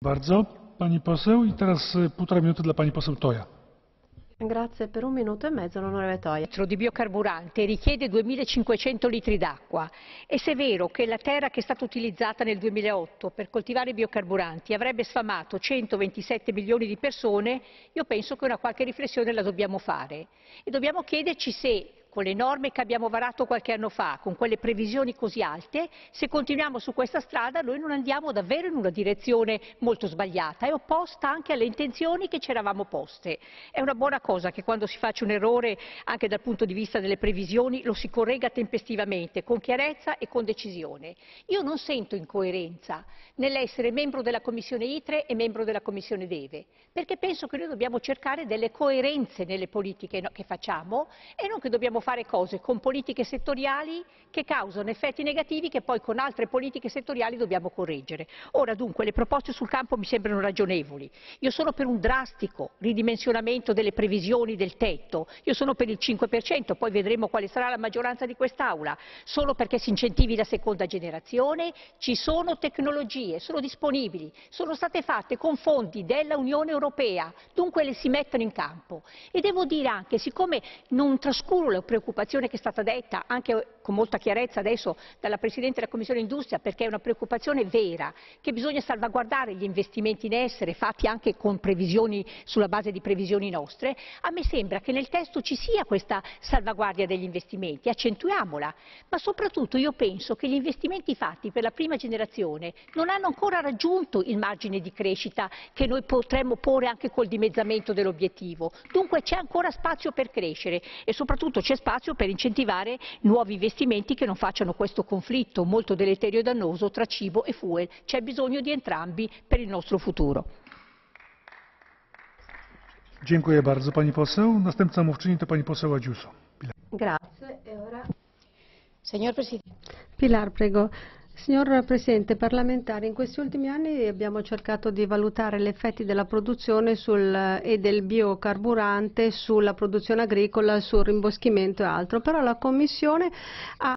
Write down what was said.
Bardzo. Pani poseł i teraz półtora minuty dla pani poseł Toja. Grazie per un minuto e mezzo l'onorevole Toia. di biocarburante richiede 2500 litri d'acqua e se è vero che la terra che è stata utilizzata nel 2008 per coltivare biocarburanti avrebbe sfamato 127 milioni di persone, io penso che una qualche riflessione la dobbiamo fare e dobbiamo chiederci se con le norme che abbiamo varato qualche anno fa, con quelle previsioni così alte, se continuiamo su questa strada noi non andiamo davvero in una direzione molto sbagliata e opposta anche alle intenzioni che ci eravamo poste. È una buona cosa che quando si faccia un errore, anche dal punto di vista delle previsioni, lo si corregga tempestivamente, con chiarezza e con decisione. Io non sento incoerenza nell'essere membro della Commissione ITRE e membro della Commissione DEVE, perché penso che noi dobbiamo cercare delle coerenze nelle politiche che facciamo e non che dobbiamo dobbiamo fare cose con politiche settoriali che causano effetti negativi che poi con altre politiche settoriali dobbiamo correggere. Ora dunque le proposte sul campo mi sembrano ragionevoli. Io sono per un drastico ridimensionamento delle previsioni del tetto, io sono per il 5%, poi vedremo quale sarà la maggioranza di quest'Aula, solo perché si incentivi la seconda generazione, ci sono tecnologie, sono disponibili, sono state fatte con fondi dell'Unione Europea, dunque le si mettono in campo. E devo dire anche, siccome non trascuro preoccupazione che è stata detta anche con molta chiarezza adesso dalla Presidente della Commissione Industria perché è una preoccupazione vera che bisogna salvaguardare gli investimenti in essere fatti anche sulla base di previsioni nostre, a me sembra che nel testo ci sia questa salvaguardia degli investimenti, accentuiamola, ma soprattutto io penso che gli investimenti fatti per la prima generazione non hanno ancora raggiunto il margine di crescita che noi potremmo porre anche col dimezzamento dell'obiettivo, dunque c'è ancora spazio per crescere e soprattutto c'è spazio per incentivare nuovi investimenti investimenti che non facciano questo conflitto molto deleterio e dannoso tra cibo e fuel. C'è bisogno di entrambi per il nostro futuro. Dziękuję bardzo pani poseł. Następca mówczyni to pani poseł Adziuso. Grazie. Signor Presidente. Pilar, prego. Signor Presidente, parlamentari, in questi ultimi anni abbiamo cercato di valutare gli effetti della produzione sul, e del biocarburante sulla produzione agricola, sul rimboschimento e altro, però la Commissione ha